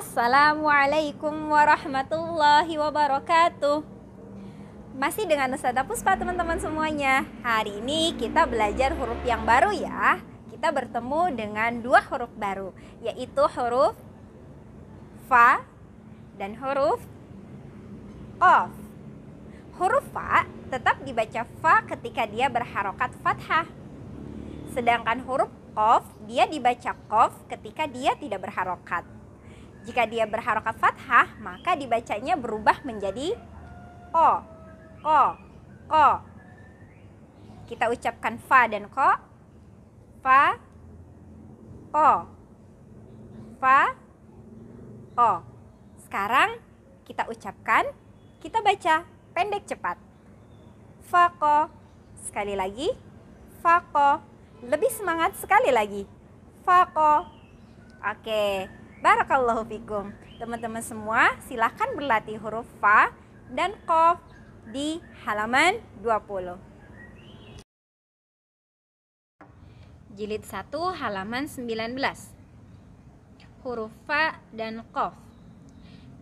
Assalamualaikum warahmatullahi wabarakatuh Masih dengan Ustazah Puspa teman-teman semuanya Hari ini kita belajar huruf yang baru ya Kita bertemu dengan dua huruf baru Yaitu huruf Fa dan huruf Of Huruf Fa tetap dibaca Fa ketika dia berharokat fathah Sedangkan huruf Of dia dibaca Kof ketika dia tidak berharokat jika dia berharokat fathah, maka dibacanya berubah menjadi o, ko, ko. Kita ucapkan fa dan ko. Fa, o. Fa, o. Sekarang kita ucapkan, kita baca pendek cepat. fa ko. Sekali lagi. fa ko. Lebih semangat sekali lagi. fa ko. Oke. Okay. Barakallahu fikum. Teman-teman semua, silahkan berlatih huruf fa dan qaf di halaman 20. Jilid 1 halaman 19. Huruf fa dan qaf.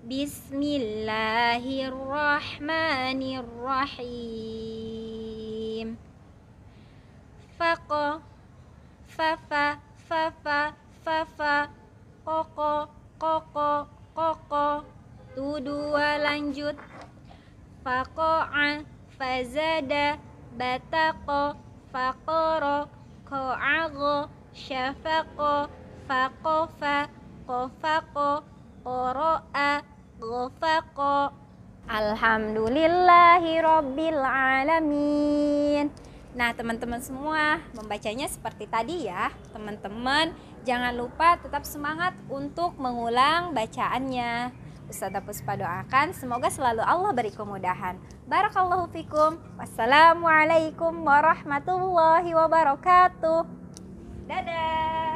Bismillahirrahmanirrahim. Faqa fa fa fa koko koko koko tu dua lanjut fakoa fazada batako, fakoro, koago, syafako, fakofa kofako, koroa gofako Alhamdulillahi Rabbil Alamin Nah, teman-teman semua, membacanya seperti tadi ya. Teman-teman, jangan lupa tetap semangat untuk mengulang bacaannya. Ustazah Puspa doakan semoga selalu Allah beri kemudahan. Barakallahu fikum. Wassalamualaikum warahmatullahi wabarakatuh. Dadah.